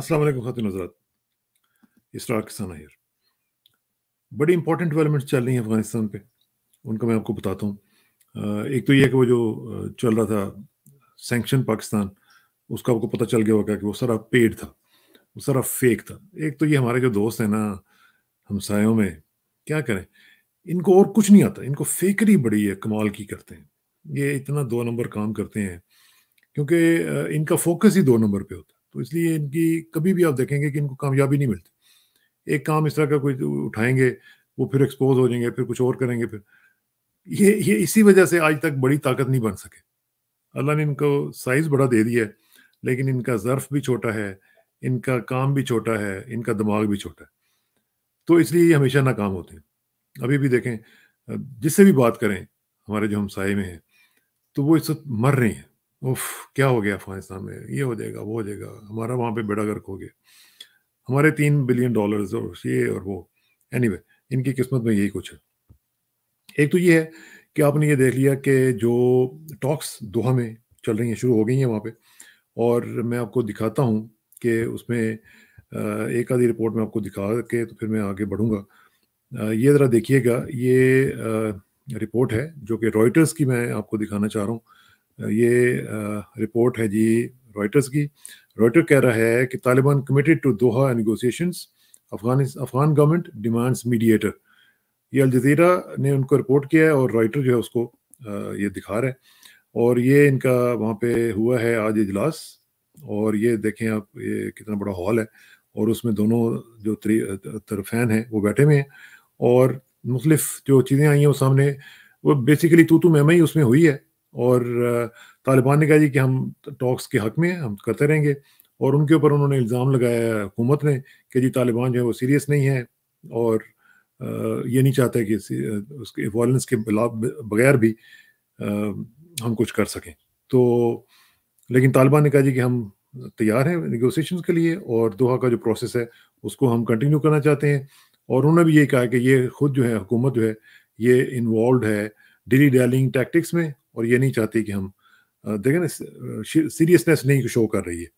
असलम खातिन हजरात इसरा किसान आयर बड़ी इंपॉर्टेंट डेवलपमेंट्स चल रही हैं अफगानिस्तान पे उनका मैं आपको बताता हूँ एक तो ये है कि वो जो चल रहा था सेंक्शन पाकिस्तान उसका आपको पता चल गया होगा कि वो सारा पेड था वो सारा फेक था एक तो ये हमारे जो दोस्त हैं ना हमसायों में क्या करें इनको और कुछ नहीं आता इनको फेकरी बड़ी है कमाल की करते हैं ये इतना दो नंबर काम करते हैं क्योंकि इनका फोकस ही दो नंबर पर होता है तो इसलिए इनकी कभी भी आप देखेंगे कि इनको कामयाबी नहीं मिलती एक काम इस तरह का कोई उठाएंगे वो फिर एक्सपोज हो जाएंगे फिर कुछ और करेंगे फिर ये ये इसी वजह से आज तक बड़ी ताकत नहीं बन सके अल्लाह ने इनको साइज बड़ा दे दिया है लेकिन इनका ज़र्फ भी छोटा है इनका काम भी छोटा है इनका दिमाग भी छोटा है तो इसलिए ये हमेशा नाकाम होते हैं अभी भी देखें जिससे भी बात करें हमारे जो हम साय में हैं तो वो इस वक्त मर रहे हैं उफ क्या हो गया अफगानिस्तान में ये हो जाएगा वो हो जाएगा हमारा वहाँ पे बेड़ा गर्क हो गया हमारे तीन बिलियन डॉलर्स और ये और वो एनीवे anyway, इनकी किस्मत में यही कुछ है एक तो ये है कि आपने ये देख लिया कि जो टॉक्स दोहा में चल रही हैं शुरू हो गई हैं वहाँ पे और मैं आपको दिखाता हूँ कि उसमें एक आधी रिपोर्ट में आपको दिखा के तो फिर मैं आगे बढ़ूँगा ये ज़रा देखिएगा ये रिपोर्ट है जो कि रॉयटर्स की मैं आपको दिखाना चाह रहा हूँ ये रिपोर्ट है जी रॉयटर्स की रॉयटर कह रहा है कि Taliban committed to Doha negotiation Afghan Afghan government demands mediator ये अल जजीरा ने उनको रिपोर्ट किया है और रॉयटर जो है उसको ये दिखा रहे हैं और ये इनका वहाँ पे हुआ है आज इजलास और ये देखें आप ये कितना बड़ा हॉल है और उसमें दोनों जो तरफैन हैं वो बैठे हुए हैं और मुख्तलिफ जो चीज़ें आई हैं वो सामने वो बेसिकली तो तो मैम ही उसमें हुई है और तालिबान ने कहा जी कि हम टॉक्स के हक में हम करते रहेंगे और उनके ऊपर उन्होंने इल्ज़ाम लगाया हुकूमत ने कि जी तालिबान जो है वो सीरियस नहीं है और ये नहीं चाहते कि उसके वॉलेंस के बगैर भी हम कुछ कर सकें तो लेकिन तालिबान ने कहा जी कि हम तैयार हैं निगोसिएशन के लिए और दोहा का जो प्रोसेस है उसको हम कंटिन्यू करना चाहते हैं और उन्होंने भी ये कहा कि ये खुद जो है हुकूमत जो है ये इन्वॉल्व है डेली डैलिंग टैक्टिक्स में और ये नहीं चाहती कि हम देखें ना सीरियसनेस नहीं शो कर रही है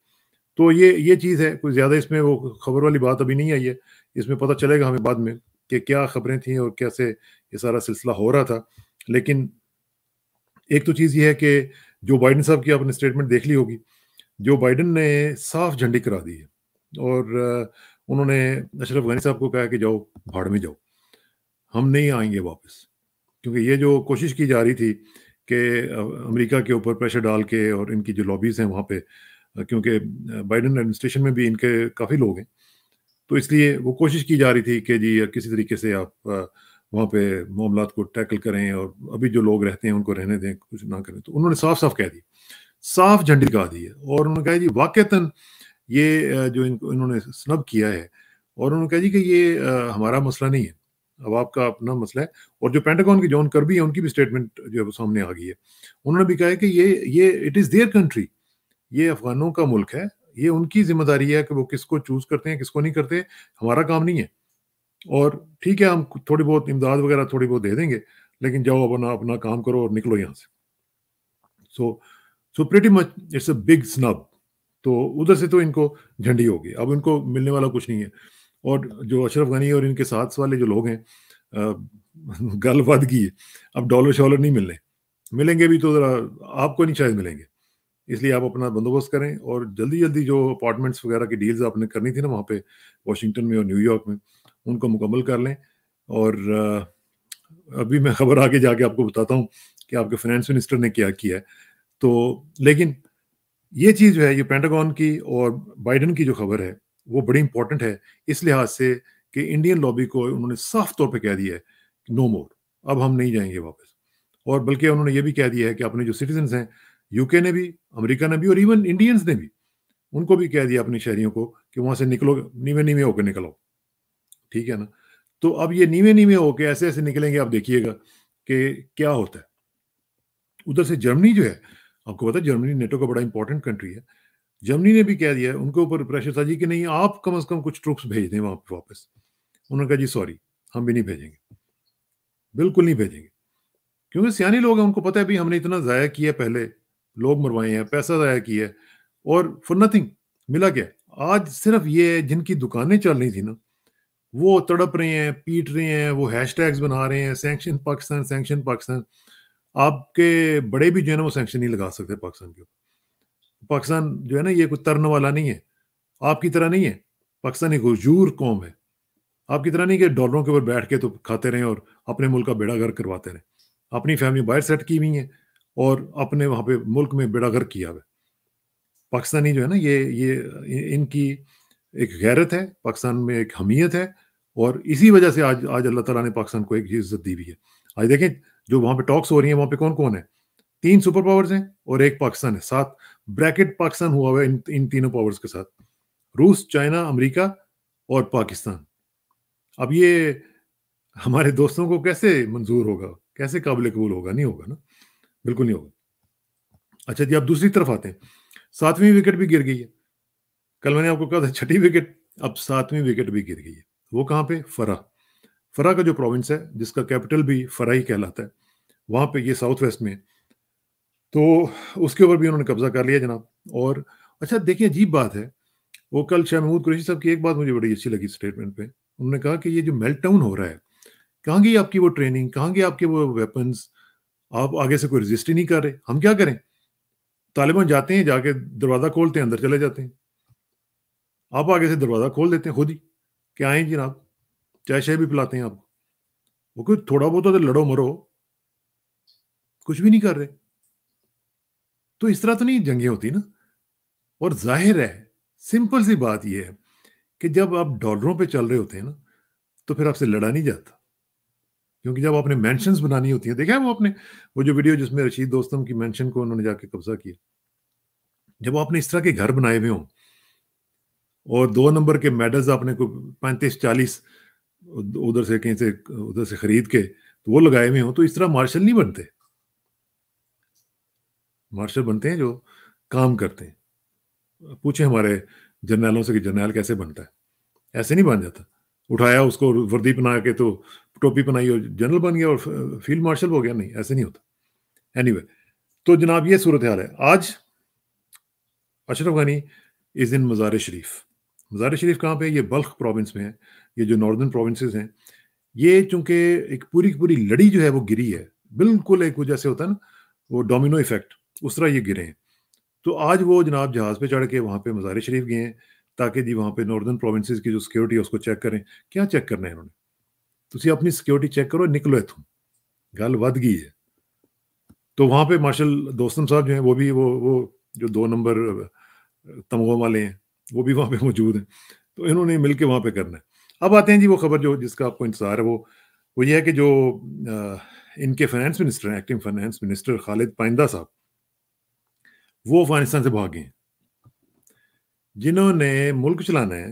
तो ये ये चीज़ है कोई ज़्यादा इसमें वो खबर वाली बात अभी नहीं आई है इसमें पता चलेगा हमें बाद में कि क्या खबरें थी और कैसे ये सारा सिलसिला हो रहा था लेकिन एक तो चीज़ ये है कि जो बाइडन साहब की आपने स्टेटमेंट देख ली होगी जो बाइडन ने साफ झंडी करा दी है और उन्होंने अशरफ गनी साहब को कहा कि जाओ भाड़ में जाओ हम नहीं आएंगे वापस क्योंकि ये जो कोशिश की जा रही थी कि अमेरिका के ऊपर प्रेशर डाल के और इनकी जो लॉबीज़ हैं वहाँ पे क्योंकि बाइडन एडमिनिस्ट्रेशन में भी इनके काफ़ी लोग हैं तो इसलिए वो कोशिश की जा रही थी कि जी किसी तरीके से आप वहाँ पे मामला को टैकल करें और अभी जो लोग रहते हैं उनको रहने दें कुछ ना करें तो उन्होंने साफ साफ कह दी साफ झंडी कहा दी है और उन्होंने कहा जी वाक़ता ये जो इनको इन्होंने स्नब किया है और उन्होंने कहा जी कि ये हमारा मसला नहीं है अब आपका अपना मसला है और जो पेंटागॉन के जॉन कर्बी है उनकी भी स्टेटमेंट जो है सामने आ गई है उन्होंने भी कहा है कि ये ये इट इज़ देयर कंट्री ये अफगानों का मुल्क है ये उनकी जिम्मेदारी है कि वो किसको चूज करते हैं किसको नहीं करते हमारा काम नहीं है और ठीक है हम थोड़ी बहुत इमदाद वगैरह थोड़ी बहुत दे देंगे लेकिन जाओ अपना अपना काम करो और निकलो यहाँ से so so pretty much it's a big snub तो उधर से तो इनको झंडी होगी अब इनको मिलने वाला कुछ नहीं है और जो अशरफ गनी और इनके साथ वाले जो लोग हैं गल बद है अब डॉलर शॉलर नहीं मिलने मिलेंगे भी तो ज़रा आपको नहीं शायद मिलेंगे इसलिए आप अपना बंदोबस्त करें और जल्दी जल्दी जो अपार्टमेंट्स वगैरह की डील्स आपने करनी थी ना वहाँ पे वाशिंगटन में और न्यूयॉर्क में उनको मुकम्मल कर लें और अभी मैं खबर आगे जाके आपको बताता हूँ कि आपके फाइनेंस मिनिस्टर ने क्या किया है तो लेकिन ये चीज़ जो है ये पेंटागॉन की और बाइडन की जो खबर है वो बड़ी इंपॉर्टेंट है इस लिहाज से कि इंडियन लॉबी को उन्होंने साफ तौर पे कह दिया है नो मोर अब हम नहीं जाएंगे वापस और बल्कि उन्होंने ये भी कह दिया है कि अपने जो सिटीजन हैं यूके ने भी अमेरिका ने भी और इवन इंडियंस ने भी उनको भी कह दिया अपने शहरियों को कि वहाँ से निकलो नीवे नीवे होकर निकलो ठीक है ना तो अब ये नीवे नीवे होके ऐसे ऐसे निकलेंगे आप देखिएगा कि क्या होता है उधर से जर्मनी जो है आपको पता है जर्मनी नेटो का बड़ा इंपॉर्टेंट कंट्री है जर्मनी ने भी कह दिया उनके ऊपर प्रेशर था जी कि नहीं आप कम अज कम कुछ ट्रुप्स भेज दें वहां वापस उन्होंने कहा जी सॉरी हम भी नहीं भेजेंगे बिल्कुल नहीं भेजेंगे क्योंकि सियाने लोग हैं उनको पता है भी हमने इतना ज़ाया किया पहले लोग मरवाए हैं पैसा ज़ाया किया है और फॉर नथिंग मिला क्या आज सिर्फ ये है जिनकी दुकानें चल रही थी ना वो तड़प रहे हैं पीट रहे हैं वो हैशटैग्स बना रहे हैं सेंक्शन पाकिस्तान सेंक्शन पाकिस्तान आपके बड़े भी जो है ना वो सेंक्शन नहीं लगा सकते पाकिस्तान के ऊपर पाकिस्तान जो है ना ये कोई तरन वाला नहीं है आपकी तरह नहीं है एक हजूर कौम है आपकी तरह नहीं कि डॉलरों के ऊपर बैठ के तो खाते रहें और अपने मुल्क का बेड़ा घर करवाते रहें अपनी फैमिली बाहर सेट की हुई है और अपने वहाँ पे मुल्क में बेड़ा घर किया हुआ पाकिस्तानी जो है ना ये ये इनकी एक गैरत है पाकिस्तान में एक हमीयत है और इसी वजह से आज आज अल्लाह तला ने पाकिस्तान को एक इज्जत दी हुई है आज देखें जो वहाँ पे टॉक्स हो रही है वहाँ पे कौन कौन है तीन सुपर पावर्स हैं और एक पाकिस्तान है सात ब्रैकेट पाकिस्तान हुआ हुआ है इन, तीनों पावर्स के साथ रूस चाइना अमेरिका और पाकिस्तान अब ये हमारे दोस्तों को कैसे मंजूर होगा कैसे काबिल कबूल होगा नहीं होगा ना बिल्कुल नहीं होगा अच्छा जी आप दूसरी तरफ आते हैं सातवीं विकेट भी गिर गई है कल मैंने आपको कहा था छठी विकेट अब सातवीं विकेट भी गिर गई है वो कहाँ पे फरा फरा का जो प्रोविंस है जिसका कैपिटल भी फरा ही कहलाता है वहां पे ये साउथ वेस्ट में तो उसके ऊपर भी उन्होंने कब्जा कर लिया जनाब और अच्छा देखिए अजीब बात है वो कल शाह महमूद कुरेशी साहब की एक बात मुझे बड़ी अच्छी लगी स्टेटमेंट पे उन्होंने कहा कि ये जो मेल्ट डाउन हो रहा है कहाँ गई आपकी वो ट्रेनिंग कहाँ गई आपके वो वेपन्स आप आगे से कोई रजिस्ट ही नहीं कर रहे हम क्या करें तालिबान जाते हैं जाके दरवाज़ा खोलते हैं अंदर चले जाते हैं आप आगे से दरवाज़ा खोल देते हैं खुद ही क्या आए जनाब चाय शाय भी पिलाते हैं आपको वो कुछ थोड़ा बहुत तो लड़ो मरो कुछ भी नहीं कर रहे तो इस तरह तो नहीं जंगे होती ना और जाहिर है सिंपल सी बात यह है कि जब आप डॉलरों पे चल रहे होते हैं ना तो फिर आपसे लड़ा नहीं जाता क्योंकि जब आपने मेंशंस बनानी होती है देखा है वो आपने वो जो वीडियो जिसमें रशीद दोस्तों की मेंशन को उन्होंने जाके कब्जा किया जब आपने इस तरह के घर बनाए हुए हों और दो नंबर के मेडल्स आपने को पैंतीस चालीस उधर से कहीं से उधर से खरीद के तो वो लगाए हुए हों तो इस तरह मार्शल नहीं बनते मार्शल बनते हैं जो काम करते हैं पूछे हमारे जर्नैलों से कि जर्नैल कैसे बनता है ऐसे नहीं बन जाता उठाया उसको वर्दी पहना के तो टोपी पहनाई और जनरल बन गया और फील्ड मार्शल हो गया नहीं ऐसे नहीं होता एनी anyway, तो जनाब ये सूरत हाल है आज अशरफ गनी इस दिन मज़ार शरीफ मज़ार शरीफ कहाँ पे ये बल्ख प्रोविंस में है ये जो नॉर्दर्न प्रोविंसेस हैं ये चूंकि एक पूरी की पूरी लड़ी जो है वो गिरी है बिल्कुल एक वो जैसे होता है ना वो डोमिनो इफेक्ट उस तरह ये गिरे हैं तो आज वो जनाब जहाज़ पे चढ़ के वहाँ पे मज़ार शरीफ गए हैं ताकि जी वहाँ पे नॉर्दर्न प्रोविंस की जो सिक्योरिटी है उसको चेक करें क्या चेक करना है उन्होंने तुम अपनी सिक्योरिटी चेक करो निकलो इतों गल बद गई है तो वहाँ पे मार्शल दोस्तम साहब जो हैं वो भी वो वो जो दो नंबर तमगों वाले हैं वो भी वहाँ पे मौजूद हैं तो इन्होंने मिल के वहाँ पर करना है अब आते हैं जी वो खबर जो जिसका आपको इंतज़ार है वो वो ये है कि जो आ, इनके फाइनेंस मिनिस्टर हैं acting finance minister Khalid Painda साहब वो अफगानिस्तान से भागे हैं जिन्होंने मुल्क चलाना है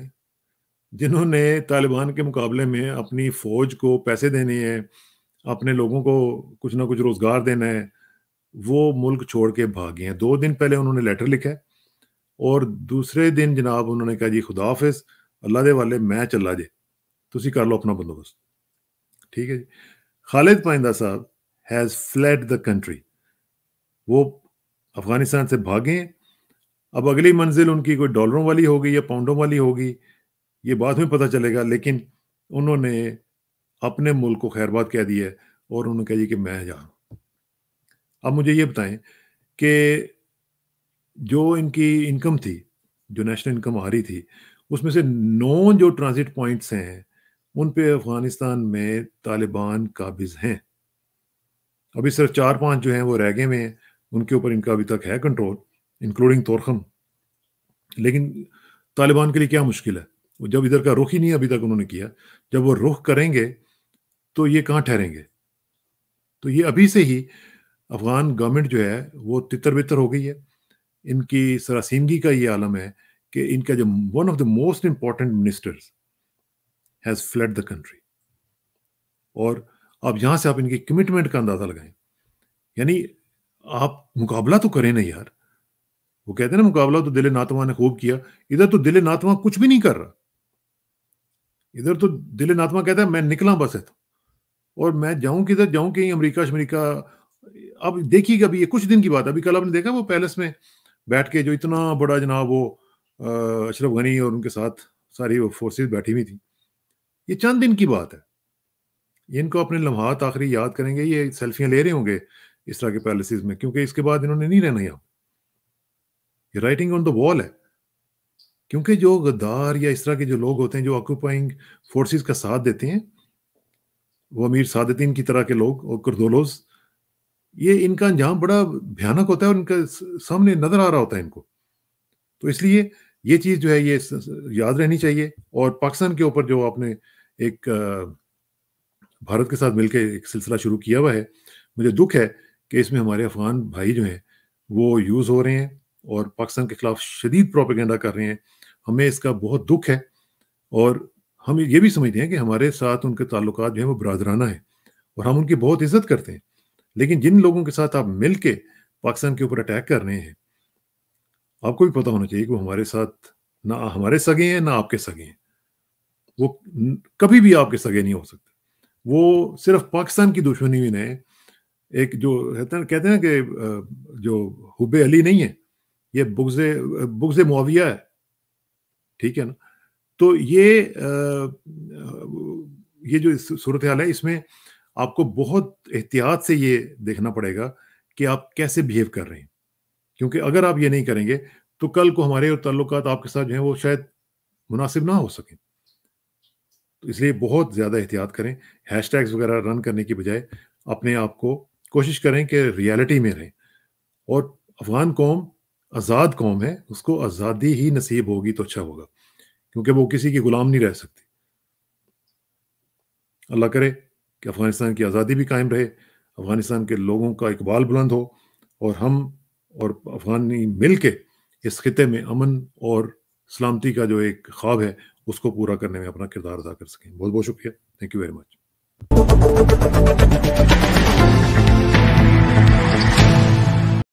जिन्होंने तालिबान के मुकाबले में अपनी फौज को पैसे देने हैं अपने लोगों को कुछ ना कुछ रोजगार देना है वो मुल्क छोड़ के भागे हैं दो दिन पहले उन्होंने लेटर लिखा है और दूसरे दिन जनाब उन्होंने कहा जी खुदा हाफिज अल्लाह दे वाले मैं चला जे तुम कर लो अपना बंदोबस्त ठीक है जी खालिद पाइंदा साहब हैज़ फ्लैट द कंट्री वो अफगानिस्तान से भागें अब अगली मंजिल उनकी कोई डॉलरों वाली होगी या पाउंडों वाली होगी ये बाद में पता चलेगा लेकिन उन्होंने अपने मुल्क को खैरबाद कह दिया है और उन्होंने कह दिया कि मैं जा अब मुझे ये बताएं कि जो इनकी इनकम थी जो नेशनल इनकम आ रही थी उसमें से नौ जो ट्रांजिट पॉइंट्स हैं उन पे अफगानिस्तान में तालिबान काबिज हैं अभी सिर्फ चार पांच जो हैं वो रह गए हुए हैं उनके ऊपर इनका अभी तक है कंट्रोल इंक्लूडिंग तोरखम लेकिन तालिबान के लिए क्या मुश्किल है वो जब इधर का रुख ही नहीं अभी तक उन्होंने किया जब वो रुख करेंगे तो ये कहाँ ठहरेंगे तो ये अभी से ही अफगान गवर्नमेंट जो है वो तितर बितर हो गई है इनकी सरासीमगी का ये आलम है कि इनका जो one of the most important ministers has fled the country और अब यहाँ से आप इनकी कमिटमेंट का अंदाज़ा लगाएं यानी आप मुकाबला तो करें ना यार वो कहते हैं ना मुकाबला तो दिले नातवा ने खूब किया इधर तो दिले नातवा कुछ भी नहीं कर रहा इधर तो दिले नातवा कहता है मैं निकला बस है तो और मैं जाऊं किधर जाऊं कहीं अमेरिका शमरीका अब देखिएगा अभी ये कुछ दिन की बात अभी कल आपने देखा वो पैलेस में बैठ के जो इतना बड़ा जनाब वो अशरफ गनी और उनके साथ सारी वो फोर्सेज बैठी हुई थी ये चंद दिन की बात है इनको अपने लम्हात आखिरी याद करेंगे ये सेल्फियां ले रहे होंगे इस तरह के पैलेसेस में क्योंकि इसके बाद इन्होंने नहीं रहना यहाँ ये राइटिंग ऑन द वॉल है क्योंकि जो गद्दार या इस तरह के जो लोग होते हैं जो ऑक्यूपाइंग फोर्सेस का साथ देते हैं वो अमीर सादतीन की तरह के लोग और करदोलोस ये इनका अंजाम बड़ा भयानक होता है और इनका सामने नजर आ रहा होता है इनको तो इसलिए ये चीज़ जो है ये याद रहनी चाहिए और पाकिस्तान के ऊपर जो आपने एक भारत के साथ मिलकर एक सिलसिला शुरू किया हुआ है मुझे दुख है कि इसमें हमारे अफगान भाई जो हैं वो यूज़ हो रहे हैं और पाकिस्तान के खिलाफ शदीद प्रोपेगेंडा कर रहे हैं हमें इसका बहुत दुख है और हम ये भी समझते हैं कि हमारे साथ उनके ताल्लुक जो हैं वो बरदराना हैं और हम उनकी बहुत इज्जत करते हैं लेकिन जिन लोगों के साथ आप मिल के पाकिस्तान के ऊपर अटैक कर रहे हैं आपको भी पता होना चाहिए कि वो हमारे साथ ना हमारे सगे हैं ना आपके सगे हैं वो कभी भी आपके सगे नहीं हो सकते वो सिर्फ पाकिस्तान की दुश्मनी भी नहीं एक जो कहते कहते हैं कि जो हुब अली नहीं है ये बुगजे बुग्जे मुआविया है ठीक है ना तो ये ये जो सूरत हाल है इसमें आपको बहुत एहतियात से ये देखना पड़ेगा कि आप कैसे बिहेव कर रहे हैं क्योंकि अगर आप ये नहीं करेंगे तो कल को हमारे ताल्लुक आपके साथ जो है वो शायद मुनासिब ना हो सकें तो इसलिए बहुत ज़्यादा एहतियात करें हैशटैग्स वगैरह रन करने की बजाय अपने आप को कोशिश करें कि रियलिटी में रहें और अफगान कौम आज़ाद कौम है उसको आज़ादी ही नसीब होगी तो अच्छा होगा क्योंकि वो किसी की गुलाम नहीं रह सकती अल्लाह करे कि अफ़गानिस्तान की आज़ादी भी कायम रहे अफ़गानिस्तान के लोगों का इकबाल बुलंद हो और हम और अफ़गानी मिल के इस खत्े में अमन और सलामती का जो एक ख्वाब है उसको पूरा करने में अपना किरदार अदा कर सकें बहुत बहुत शुक्रिया थैंक यू वेरी मच